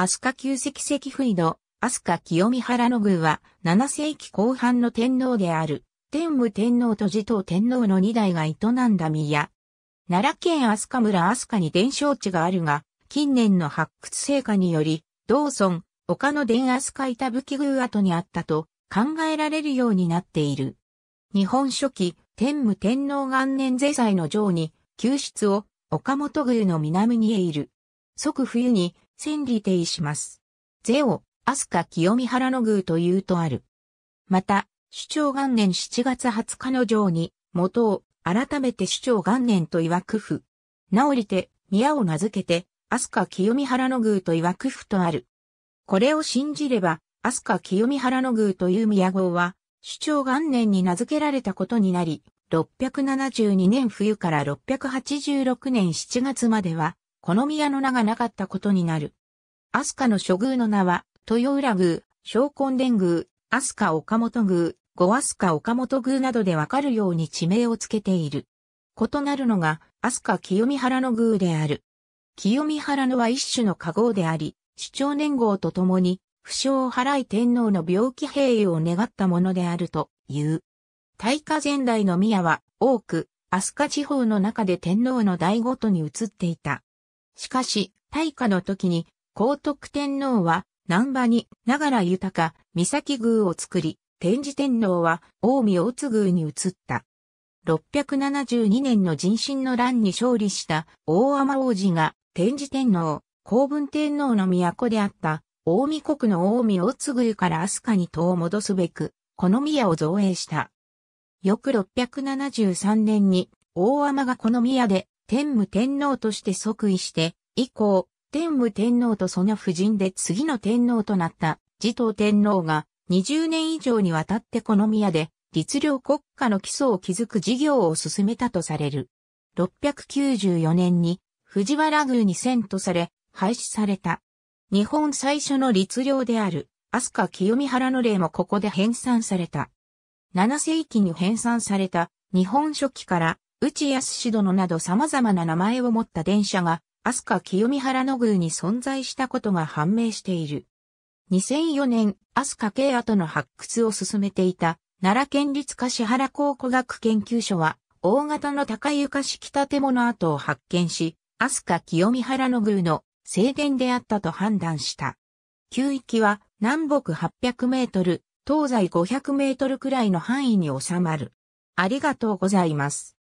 飛鳥旧石石不意の飛鳥清見原の宮は7世紀後半の天皇である天武天皇と持統天皇の二代が営んだ宮。奈良県飛鳥村飛鳥に伝承地があるが、近年の発掘成果により、道村、丘の伝飛鳥板吹宮跡にあったと考えられるようになっている。日本初期、天武天皇元年税祭の上に、宮室を岡本宮の南にへいる。即冬に千里定します。ゼオ、アスカ清見原の宮というとある。また、主張元年7月20日の上に、元を、改めて主張元年と曰く府。なおりて、宮を名付けて、アスカ清見原の宮と曰く府とある。これを信じれば、アスカ清見原の宮という宮号は、主張元年に名付けられたことになり、672年冬から686年7月までは、この宮の名がなかったことになる。飛鳥の諸宮の名は、豊浦宮、小根伝宮、飛鳥岡本宮、五スカ岡本宮などでわかるように地名をつけている。異なるのが、飛鳥清見原の宮である。清見原のは一種の加合であり、主張年号とともに、不傷を払い天皇の病気平癒を願ったものであるという。大化前代の宮は、多く、飛鳥地方の中で天皇の代ごとに移っていた。しかし、大化の時に、高徳天皇は、南波に、長良豊、三崎宮を作り、天智天皇は、大見大津宮に移った。672年の人心の乱に勝利した大天王子が天智天皇、皇文天皇の都であった大見国の大見大津宮から飛鳥に戸を戻すべく、この宮を造営した。翌673年に大天がこの宮で天武天皇として即位して、以降、天武天皇とその夫人で次の天皇となった持統天皇が20年以上にわたってこの宮で律令国家の基礎を築く事業を進めたとされる。694年に藤原宮に遷とされ廃止された。日本最初の律令である飛鳥清美原の例もここで編纂された。7世紀に編纂された日本書紀から内安市殿など様々な名前を持った電車が、飛鳥清見原の宮に存在したことが判明している。2004年、飛鳥慶跡の発掘を進めていた、奈良県立柏原考古学研究所は、大型の高床式建物跡を発見し、飛鳥清見原の宮の正殿であったと判断した。旧域は南北800メートル、東西500メートルくらいの範囲に収まる。ありがとうございます。